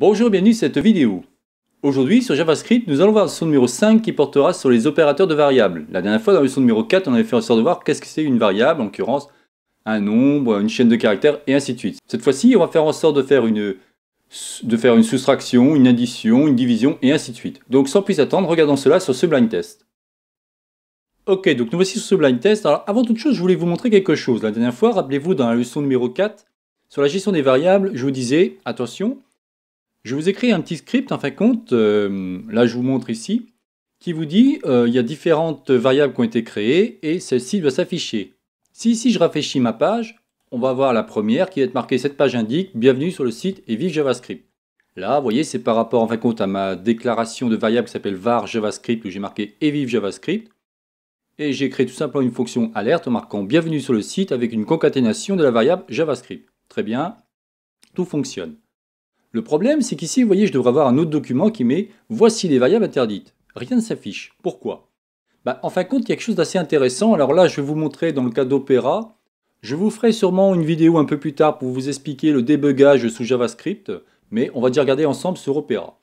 Bonjour, et bienvenue dans cette vidéo. Aujourd'hui, sur JavaScript, nous allons voir la leçon numéro 5 qui portera sur les opérateurs de variables. La dernière fois, dans la leçon numéro 4, on avait fait en sorte de voir qu'est-ce que c'est une variable, en l'occurrence un nombre, une chaîne de caractères, et ainsi de suite. Cette fois-ci, on va faire en sorte de faire une, de faire une soustraction, une addition, une division, et ainsi de suite. Donc, sans plus attendre, regardons cela sur ce blind test. Ok, donc nous voici sur ce blind test. Alors, avant toute chose, je voulais vous montrer quelque chose. La dernière fois, rappelez-vous, dans la leçon numéro 4, sur la gestion des variables, je vous disais, attention, je vous ai créé un petit script, en fin de compte, euh, là je vous montre ici, qui vous dit euh, il y a différentes variables qui ont été créées et celle-ci doit s'afficher. Si ici je rafraîchis ma page, on va voir la première qui va être marquée cette page indique bienvenue sur le site et vive JavaScript. Là, vous voyez, c'est par rapport en fin de compte à ma déclaration de variable qui s'appelle var JavaScript où j'ai marqué et vive JavaScript. Et j'ai créé tout simplement une fonction alerte en marquant bienvenue sur le site avec une concaténation de la variable JavaScript. Très bien, tout fonctionne. Le problème, c'est qu'ici, vous voyez, je devrais avoir un autre document qui met « Voici les variables interdites ». Rien ne s'affiche. Pourquoi bah, En fin de compte, il y a quelque chose d'assez intéressant. Alors là, je vais vous montrer dans le cas d'Opéra. Je vous ferai sûrement une vidéo un peu plus tard pour vous expliquer le débugage sous JavaScript, mais on va dire regarder ensemble sur Opera.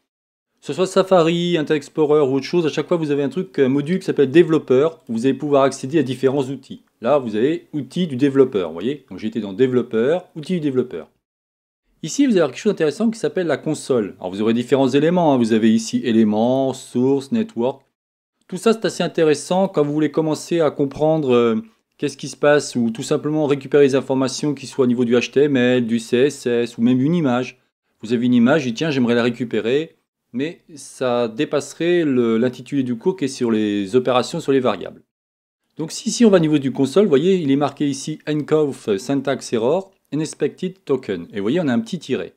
Que ce soit Safari, Internet Explorer ou autre chose, à chaque fois vous avez un truc, un module qui s'appelle développeur, vous allez pouvoir accéder à différents outils. Là, vous avez outils du développeur, vous voyez Donc j'étais dans développeur, outils du développeur. Ici, vous avez quelque chose d'intéressant qui s'appelle la console. Alors, vous aurez différents éléments. Hein. Vous avez ici éléments, source, network. Tout ça, c'est assez intéressant quand vous voulez commencer à comprendre euh, qu'est-ce qui se passe ou tout simplement récupérer les informations qui soient au niveau du HTML, du CSS ou même une image. Vous avez une image, et tiens, j'aimerais la récupérer, mais ça dépasserait l'intitulé du cours qui est sur les opérations sur les variables. Donc si ici on va au niveau du console, vous voyez, il est marqué ici Encore syntax error expected token. Et vous voyez, on a un petit tiré.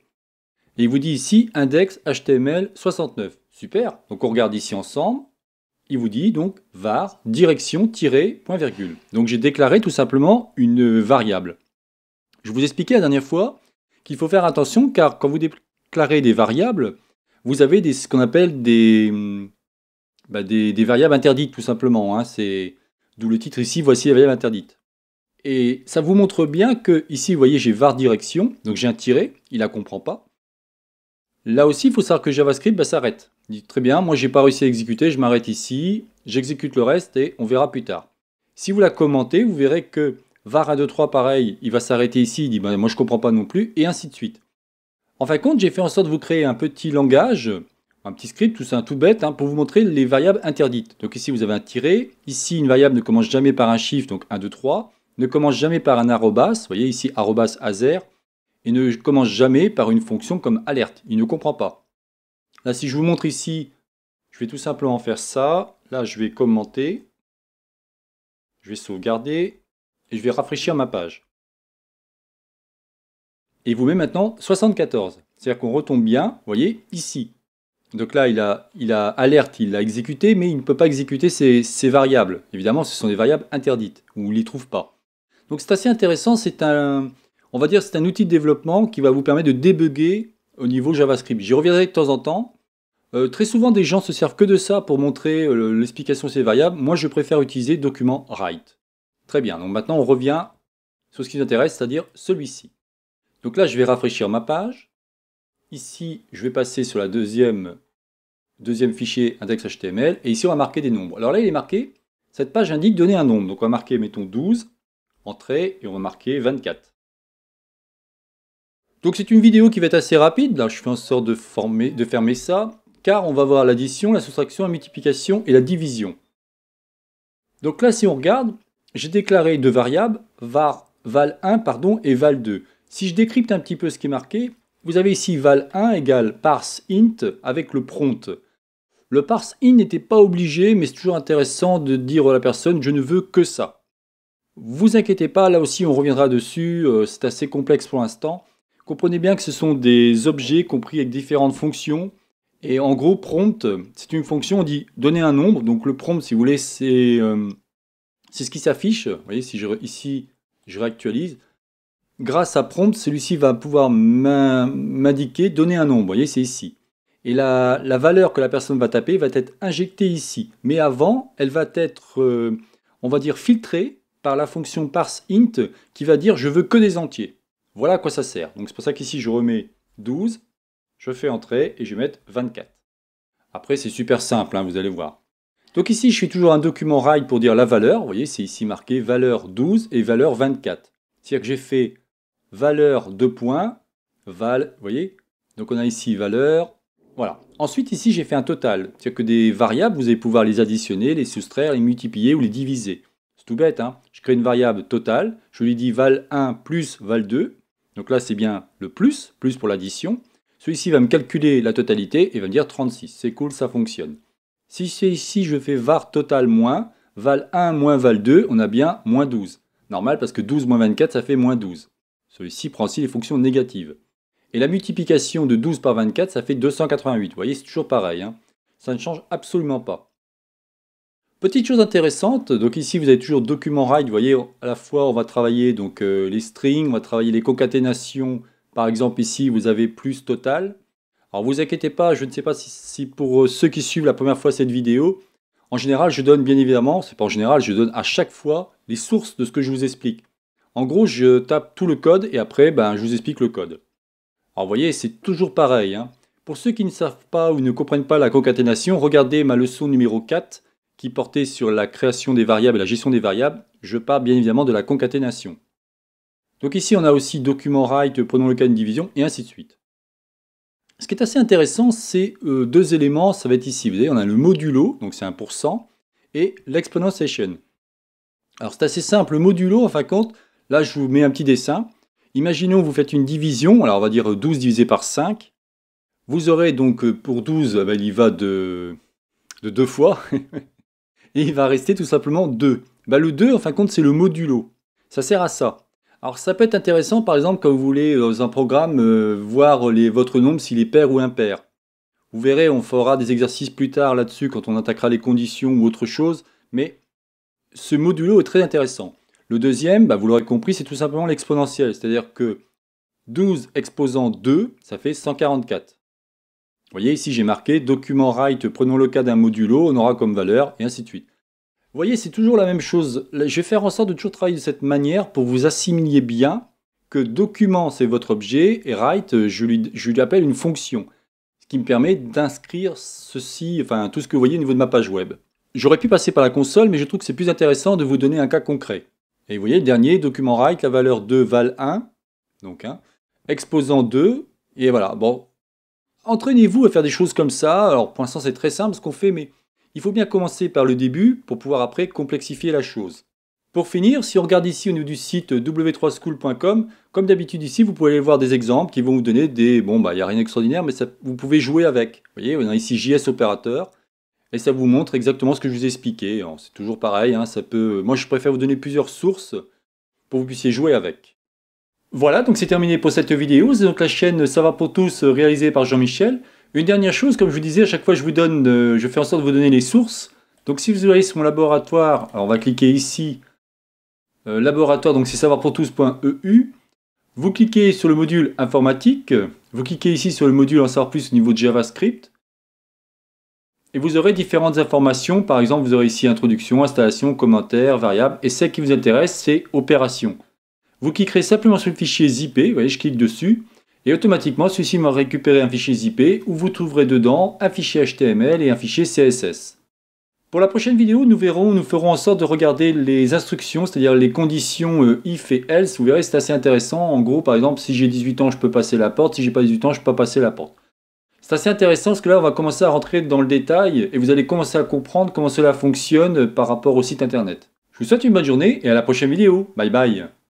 Et il vous dit ici index HTML 69. Super. Donc on regarde ici ensemble. Il vous dit donc var direction tiré point virgule. Donc j'ai déclaré tout simplement une variable. Je vous expliquais la dernière fois qu'il faut faire attention car quand vous déclarez des variables, vous avez des, ce qu'on appelle des, bah, des, variables interdites tout simplement. Hein. C'est d'où le titre ici, voici les variables interdites. Et ça vous montre bien que ici, vous voyez, j'ai var direction, donc j'ai un tiré, il la comprend pas. Là aussi, il faut savoir que JavaScript bah, s'arrête. s'arrête. dit très bien, moi j'ai pas réussi à exécuter, je m'arrête ici, j'exécute le reste et on verra plus tard. Si vous la commentez, vous verrez que var 1, 2, 3, pareil, il va s'arrêter ici, il dit bah, moi je comprends pas non plus, et ainsi de suite. En fin de compte, j'ai fait en sorte de vous créer un petit langage, un petit script, tout ça tout bête, hein, pour vous montrer les variables interdites. Donc ici vous avez un tiré. ici une variable ne commence jamais par un chiffre, donc 1, 2, 3 ne commence jamais par un arrobas, vous voyez ici arrobas azer, et ne commence jamais par une fonction comme alerte. Il ne comprend pas. Là, si je vous montre ici, je vais tout simplement faire ça. Là, je vais commenter. Je vais sauvegarder. Et je vais rafraîchir ma page. Et vous met maintenant 74. C'est-à-dire qu'on retombe bien, vous voyez, ici. Donc là, il a, alerte, il l'a exécuté, mais il ne peut pas exécuter ses, variables. Évidemment, ce sont des variables interdites, ou il ne les trouve pas. Donc c'est assez intéressant, c'est un, on va dire, c'est un outil de développement qui va vous permettre de débugger au niveau JavaScript. J'y reviendrai de temps en temps. Euh, très souvent, des gens se servent que de ça pour montrer euh, l'explication de ces variables. Moi, je préfère utiliser document write. Très bien. Donc maintenant, on revient sur ce qui nous intéresse, c'est-à-dire celui-ci. Donc là, je vais rafraîchir ma page. Ici, je vais passer sur la deuxième, deuxième fichier index.html. Et ici, on va marquer des nombres. Alors là, il est marqué, cette page indique donner un nombre. Donc on va marquer, mettons, 12. Entrée et on va marquer 24. Donc c'est une vidéo qui va être assez rapide, là je fais en sorte de, fermer ça, car on va voir l'addition, la soustraction, la multiplication et la division. Donc là si on regarde, j'ai déclaré deux variables, var, val 1 pardon, et val 2. Si je décrypte un petit peu ce qui est marqué, vous avez ici val 1 égale parse int avec le prompt. Le parse int n'était pas obligé, mais c'est toujours intéressant de dire à la personne je ne veux que ça. Vous inquiétez pas, là aussi on reviendra dessus, euh, c'est assez complexe pour l'instant. Comprenez bien que ce sont des objets compris avec différentes fonctions. Et en gros, prompt, c'est une fonction, on dit donner un nombre. Donc le prompt, si vous voulez, euh, c'est ce qui s'affiche. Vous voyez, si je, ici, je réactualise. Grâce à prompt, celui-ci va pouvoir m'indiquer donner un nombre. Vous voyez, c'est ici. Et la, valeur que la personne va taper va être injectée ici. Mais avant, elle va être, euh, on va dire, filtrée par la fonction parseInt qui va dire je veux que des entiers. Voilà à quoi ça sert. Donc c'est pour ça qu'ici je remets 12, je fais entrer et je vais mettre 24. Après c'est super simple, hein, vous allez voir. Donc ici je fais toujours un document rail pour dire la valeur. Vous voyez c'est ici marqué valeur 12 et valeur 24. C'est-à-dire que j'ai fait valeur de points, val, vous voyez Donc on a ici valeur, voilà. Ensuite ici j'ai fait un total. C'est-à-dire que des variables, vous allez pouvoir les additionner, les soustraire, les multiplier ou les diviser. C'est tout bête, hein je crée une variable totale, je lui dis val 1 plus val 2, donc là c'est bien le plus, plus pour l'addition. Celui-ci va me calculer la totalité et va me dire 36, c'est cool, ça fonctionne. Si c'est ici je fais var total moins, val 1 moins val 2, on a bien moins 12. Normal parce que 12 moins 24 ça fait moins 12. Celui-ci prend aussi les fonctions négatives. Et la multiplication de 12 par 24 ça fait 288, vous voyez c'est toujours pareil, hein. ça ne change absolument pas. Petite chose intéressante, donc ici vous avez toujours document write, vous voyez, à la fois on va travailler donc euh, les strings, on va travailler les concaténations, par exemple ici vous avez plus total. Alors vous inquiétez pas, je ne sais pas si, pour euh, ceux qui suivent la première fois cette vidéo, en général je donne bien évidemment, c'est pas en général, je donne à chaque fois les sources de ce que je vous explique. En gros je tape tout le code et après ben, je vous explique le code. Alors vous voyez c'est toujours pareil. Hein. Pour ceux qui ne savent pas ou ne comprennent pas la concaténation, regardez ma leçon numéro 4 qui portait sur la création des variables et la gestion des variables, je parle bien évidemment de la concaténation. Donc ici, on a aussi document write, prenons le cas d'une division, et ainsi de suite. Ce qui est assez intéressant, c'est euh, deux éléments, ça va être ici, vous voyez, on a le modulo, donc c'est pourcent, et l'exponentiation. Alors c'est assez simple, le modulo, en fin de compte, là je vous mets un petit dessin. Imaginons vous faites une division, alors on va dire 12 divisé par 5. Vous aurez donc euh, pour 12, bah, il y va de, de deux fois, et il va rester tout simplement 2. Bah, le 2, en fin de compte, c'est le modulo. Ça sert à ça. Alors ça peut être intéressant, par exemple, quand vous voulez, euh, dans un programme, euh, voir votre nombre s'il est pair ou impair. Vous verrez, on fera des exercices plus tard là-dessus quand on attaquera les conditions ou autre chose, mais ce modulo est très intéressant. Le deuxième, bah, vous l'aurez compris, c'est tout simplement l'exponentiel. c'est-à-dire que 12 exposant 2, ça fait 144. Vous voyez, ici j'ai marqué document write, prenons le cas d'un modulo, on aura comme valeur, et ainsi de suite. Vous voyez, c'est toujours la même chose. Je vais faire en sorte de toujours travailler de cette manière pour vous assimiler bien que document, c'est votre objet, et write, je lui, appelle une fonction, ce qui me permet d'inscrire ceci, enfin tout ce que vous voyez au niveau de ma page web. J'aurais pu passer par la console, mais je trouve que c'est plus intéressant de vous donner un cas concret. Et vous voyez, le dernier, document write, la valeur 2 val 1, donc 1, exposant 2, et voilà, bon, entraînez-vous à faire des choses comme ça. Alors pour l'instant c'est très simple ce qu'on fait, mais il faut bien commencer par le début pour pouvoir après complexifier la chose. Pour finir, si on regarde ici au niveau du site w3school.com, comme d'habitude ici, vous pouvez aller voir des exemples qui vont vous donner des... Bon, bah, il n'y a rien d'extraordinaire, mais vous pouvez jouer avec. Vous voyez, on a ici JS opérateur, et ça vous montre exactement ce que je vous ai expliqué. C'est toujours pareil, hein, ça peut... Moi, je préfère vous donner plusieurs sources pour que vous puissiez jouer avec. Voilà, donc c'est terminé pour cette vidéo. C'est donc la chaîne Savoir pour tous euh, réalisée par Jean-Michel. Une dernière chose, comme je vous disais, à chaque fois je vous donne, euh, je fais en sorte de vous donner les sources. Donc si vous allez sur mon laboratoire, alors on va cliquer ici, euh, laboratoire, donc c'est savoirpourtous.eu, Vous cliquez sur le module informatique, vous cliquez ici sur le module en savoir plus au niveau de JavaScript. Et vous aurez différentes informations, par exemple vous aurez ici introduction, installation, commentaires, variables, et celle qui vous intéresse c'est opération. Vous cliquerez simplement sur le fichier zippé, vous voyez, je clique dessus, et automatiquement, celui-ci m'a récupéré un fichier zippé où vous trouverez dedans un fichier HTML et un fichier CSS. Pour la prochaine vidéo, nous verrons, nous ferons en sorte de regarder les instructions, c'est-à-dire les conditions euh, if et else. Vous verrez, c'est assez intéressant. En gros, par exemple, si j'ai 18 ans, je peux passer la porte. Si j'ai pas 18 ans, je peux pas passer la porte. C'est assez intéressant parce que là, on va commencer à rentrer dans le détail et vous allez commencer à comprendre comment cela fonctionne par rapport au site internet. Je vous souhaite une bonne journée et à la prochaine vidéo. Bye bye